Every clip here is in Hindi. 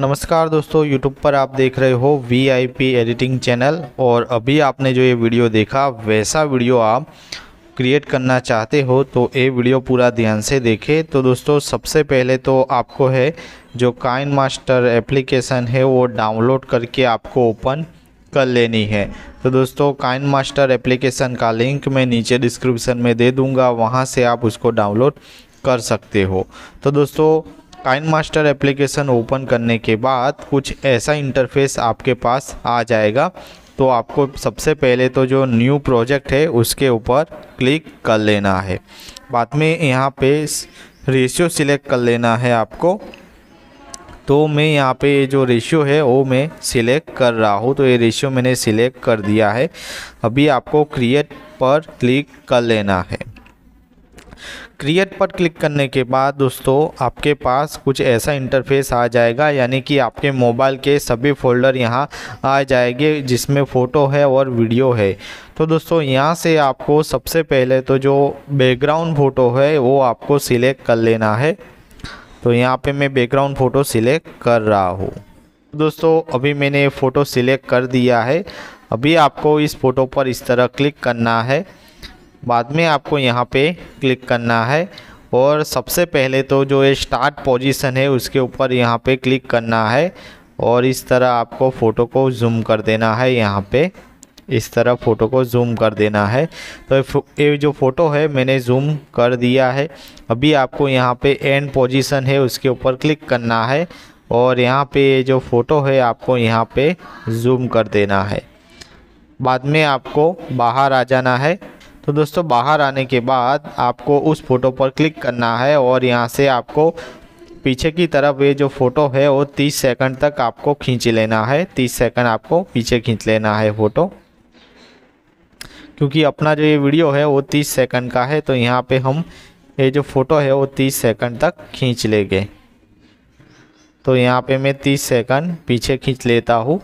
नमस्कार दोस्तों यूट्यूब पर आप देख रहे हो पी एडिटिंग चैनल और अभी आपने जो ये वीडियो देखा वैसा वीडियो आप क्रिएट करना चाहते हो तो ये वीडियो पूरा ध्यान से देखें तो दोस्तों सबसे पहले तो आपको है जो काइन मास्टर एप्लीकेशन है वो डाउनलोड करके आपको ओपन कर लेनी है तो दोस्तों काइन मास्टर एप्लीकेशन का लिंक मैं नीचे डिस्क्रिप्शन में दे दूँगा वहाँ से आप उसको डाउनलोड कर सकते हो तो दोस्तों काइन मास्टर एप्लीकेशन ओपन करने के बाद कुछ ऐसा इंटरफेस आपके पास आ जाएगा तो आपको सबसे पहले तो जो न्यू प्रोजेक्ट है उसके ऊपर क्लिक कर लेना है बाद में यहाँ पे रेशियो सिलेक्ट कर लेना है आपको तो मैं यहाँ पे ये जो रेशियो है वो मैं सिलेक्ट कर रहा हूँ तो ये रेशियो मैंने सिलेक्ट कर दिया है अभी आपको क्रिएट पर क्लिक कर लेना है क्रिएट पर क्लिक करने के बाद दोस्तों आपके पास कुछ ऐसा इंटरफेस आ जाएगा यानी कि आपके मोबाइल के सभी फोल्डर यहाँ आ जाएंगे जिसमें फ़ोटो है और वीडियो है तो दोस्तों यहाँ से आपको सबसे पहले तो जो बैकग्राउंड फ़ोटो है वो आपको सिलेक्ट कर लेना है तो यहाँ पे मैं बैकग्राउंड फ़ोटो सिलेक्ट कर रहा हूँ दोस्तों अभी मैंने फ़ोटो सिलेक्ट कर दिया है अभी आपको इस फ़ोटो पर इस तरह क्लिक करना है बाद में आपको यहाँ पे क्लिक करना है और सबसे पहले तो जो ये स्टार्ट पोजीशन है उसके ऊपर यहाँ पे क्लिक करना है और इस तरह आपको फ़ोटो को जूम कर देना है यहाँ पे इस तरह फ़ोटो को जूम कर देना है तो ये जो फ़ोटो है मैंने जूम कर दिया है अभी आपको यहाँ पे एंड पोजीशन है उसके ऊपर क्लिक करना है और यहाँ पे ये जो फ़ोटो है आपको यहाँ पे जूम कर देना है बाद में आपको बाहर आ जाना है तो दोस्तों बाहर आने के बाद आपको उस फ़ोटो पर क्लिक करना है और यहाँ से आपको पीछे की तरफ ये जो फ़ोटो है वो 30 सेकंड तक आपको खींच लेना है 30 सेकंड आपको पीछे खींच लेना है फ़ोटो क्योंकि अपना जो ये वीडियो है वो 30 सेकंड का है तो यहाँ पे हम ये जो फ़ोटो है वो 30 सेकंड तक खींच लेंगे तो यहाँ पे मैं 30 सेकंड पीछे खींच लेता हूँ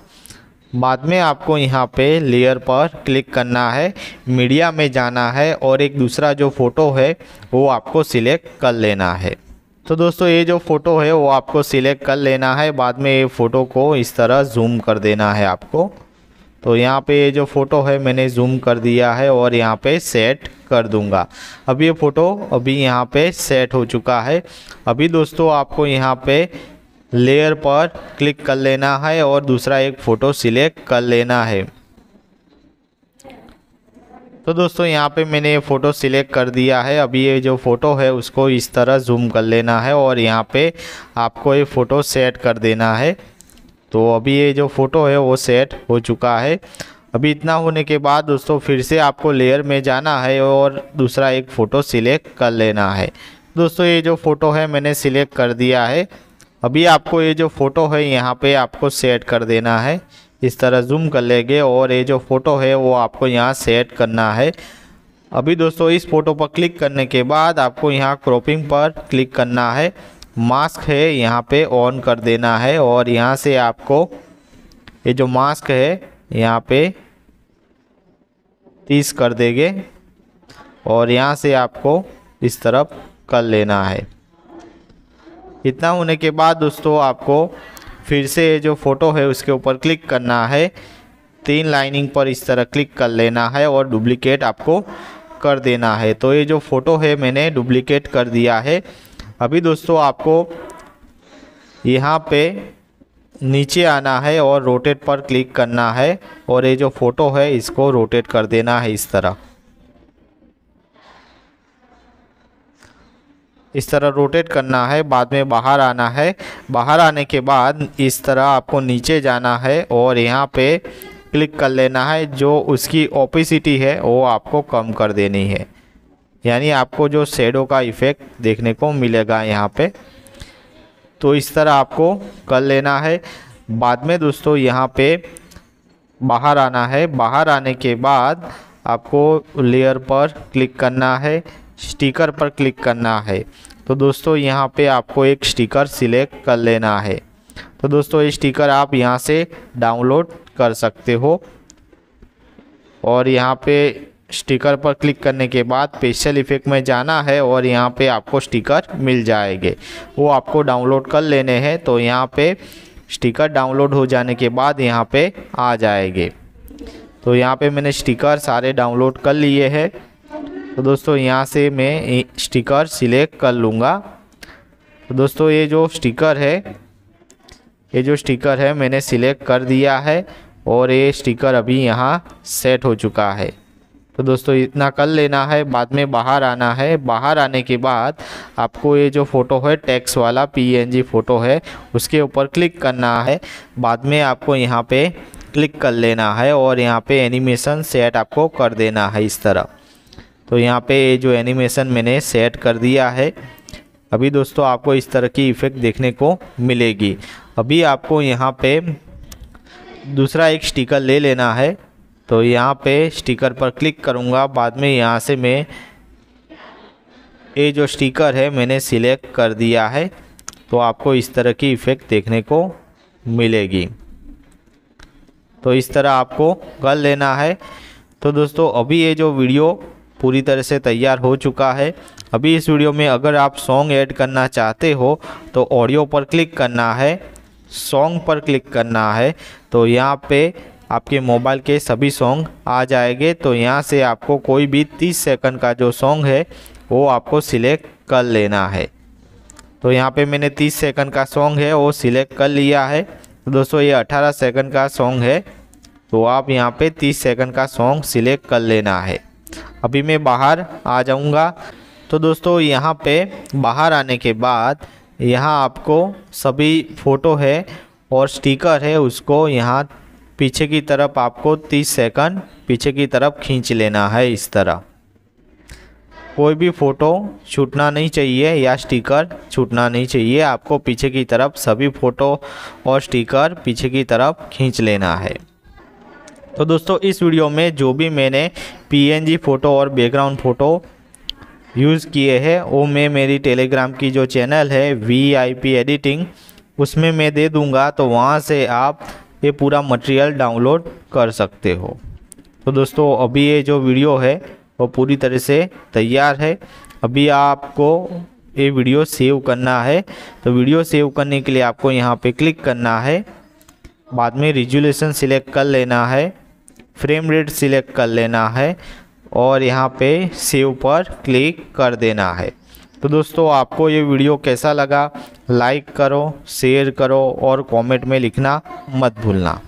बाद में आपको यहाँ पे लेयर पर क्लिक करना है मीडिया में जाना है और एक दूसरा जो फ़ोटो है वो आपको सिलेक्ट कर लेना है तो दोस्तों ये जो फ़ोटो है वो आपको सिलेक्ट कर लेना है बाद में ये फ़ोटो को इस तरह जूम कर देना है आपको तो यहाँ पे ये जो फ़ोटो है मैंने जूम कर दिया है और यहाँ पे सेट कर दूँगा अब ये फ़ोटो अभी यहाँ पे सेट हो चुका है अभी दोस्तों आपको यहाँ पे लेयर पर क्लिक कर लेना है और दूसरा एक फ़ोटो सिलेक्ट कर लेना है तो दोस्तों यहाँ पे मैंने ये फ़ोटो सिलेक्ट कर दिया है अभी ये जो फ़ोटो है उसको इस तरह जूम कर लेना है और यहाँ पे आपको ये फ़ोटो सेट कर देना है तो अभी ये जो फ़ोटो है वो सेट हो चुका है अभी इतना होने के बाद दोस्तों फिर से आपको लेयर में जाना है और दूसरा एक फ़ोटो सिलेक्ट कर लेना है दोस्तों ये जो फ़ोटो है मैंने सिलेक्ट कर दिया है अभी आपको ये जो फ़ोटो है यहाँ पे आपको सेट कर देना है इस तरह जूम कर लेंगे और ये जो फ़ोटो है वो आपको यहाँ सेट करना है अभी दोस्तों इस फ़ोटो पर क्लिक करने के बाद आपको यहाँ क्रॉपिंग पर क्लिक करना है मास्क है यहाँ पे ऑन कर देना है और यहाँ से आपको ये जो मास्क है यहाँ पे तीस कर देंगे और यहाँ से आपको इस तरफ कर लेना है इतना होने के बाद दोस्तों आपको फिर से जो फ़ोटो है उसके ऊपर क्लिक करना है तीन लाइनिंग पर इस तरह क्लिक कर लेना है और डुप्लीकेट आपको कर देना है तो ये जो फ़ोटो है मैंने डुप्लीकेट कर दिया है अभी दोस्तों आपको यहाँ पे नीचे आना है और रोटेट पर क्लिक करना है और ये जो फ़ोटो है इसको रोटेट कर देना है इस तरह इस तरह रोटेट करना है बाद में बाहर आना है बाहर आने के बाद इस तरह आपको नीचे जाना है और यहाँ पे क्लिक कर लेना है जो उसकी ओपिसिटी है वो आपको कम कर देनी है यानी आपको जो शेडो का इफ़ेक्ट देखने को मिलेगा यहाँ पे तो इस तरह आपको कर लेना है बाद में दोस्तों यहाँ पे बाहर आना है बाहर आने के बाद आपको लेयर पर क्लिक करना है स्टिकर पर क्लिक करना है तो दोस्तों यहाँ पे आपको एक स्टिकर सिलेक्ट कर लेना है तो दोस्तों ये स्टिकर आप यहाँ से डाउनलोड कर सकते हो और यहाँ पे स्टिकर पर क्लिक करने के बाद स्पेशल इफेक्ट में जाना है और यहाँ पे आपको स्टिकर मिल जाएंगे वो आपको डाउनलोड कर लेने हैं तो यहाँ पे स्टिकर डाउनलोड हो जाने के बाद यहाँ पे आ जाएंगे तो यहाँ पे मैंने स्टिकर सारे डाउनलोड कर लिए हैं तो दोस्तों यहाँ से मैं स्टिकर सिलेक्ट कर लूँगा तो दोस्तों ये जो स्टिकर है ये जो स्टिकर है मैंने सिलेक्ट कर दिया है और ये स्टिकर अभी यहाँ सेट हो चुका है तो दोस्तों इतना कर लेना है बाद में बाहर आना है बाहर आने के बाद आपको ये जो फ़ोटो है टैक्स वाला पीएनजी फ़ोटो है उसके ऊपर क्लिक करना है बाद में आपको यहाँ पे क्लिक कर लेना है और यहाँ पे एनिमेशन सेट आपको कर देना है इस तरह तो यहाँ पे जो एनिमेशन मैंने सेट कर दिया है अभी दोस्तों आपको इस तरह की इफ़ेक्ट देखने को मिलेगी अभी आपको यहाँ पे दूसरा एक स्टिकर ले लेना है तो यहाँ पे स्टिकर पर क्लिक करूँगा बाद में यहाँ से मैं ये जो स्टिकर है मैंने सिलेक्ट कर दिया है तो आपको इस तरह की इफ़ेक्ट देखने को मिलेगी तो इस तरह आपको कर लेना है तो दोस्तों अभी ये जो वीडियो पूरी तरह से तैयार हो चुका है अभी इस वीडियो में अगर आप सॉन्ग ऐड करना चाहते हो तो ऑडियो पर क्लिक करना है सॉन्ग पर क्लिक करना है तो यहाँ पे आपके मोबाइल के सभी सॉन्ग आ जाएंगे तो यहाँ से आपको कोई भी 30 सेकंड का जो सॉन्ग है वो आपको सिलेक्ट कर लेना है तो यहाँ पे मैंने 30 सेकंड का सॉन्ग है वो सिलेक्ट कर लिया है तो दोस्तों ये 18 सेकंड का सॉन्ग है तो आप यहाँ पे 30 सेकंड का सॉन्ग सिलेक्ट कर लेना है अभी मैं बाहर आ जाऊँगा तो दोस्तों यहाँ पे बाहर आने के बाद यहाँ आपको सभी फ़ोटो है और स्टिकर है उसको यहाँ पीछे की तरफ आपको 30 सेकंड पीछे की तरफ खींच लेना है इस तरह कोई भी फ़ोटो छूटना नहीं चाहिए या स्टिकर छूटना नहीं चाहिए आपको पीछे की तरफ सभी फ़ोटो और स्टिकर पीछे की तरफ खींच लेना है तो दोस्तों इस वीडियो में जो भी मैंने पी फ़ोटो और बैकग्राउंड फ़ोटो यूज़ किए हैं वो मैं मेरी टेलीग्राम की जो चैनल है वी एडिटिंग उसमें मैं दे दूंगा तो वहाँ से आप ये पूरा मटेरियल डाउनलोड कर सकते हो तो दोस्तों अभी ये जो वीडियो है वो पूरी तरह से तैयार है अभी आपको ये वीडियो सेव करना है तो वीडियो सेव करने के लिए आपको यहाँ पे क्लिक करना है बाद में रिजुलेशन सिलेक्ट कर लेना है फ्रेम रेट सिलेक्ट कर लेना है और यहाँ पे सेव पर क्लिक कर देना है तो दोस्तों आपको ये वीडियो कैसा लगा लाइक करो शेयर करो और कमेंट में लिखना मत भूलना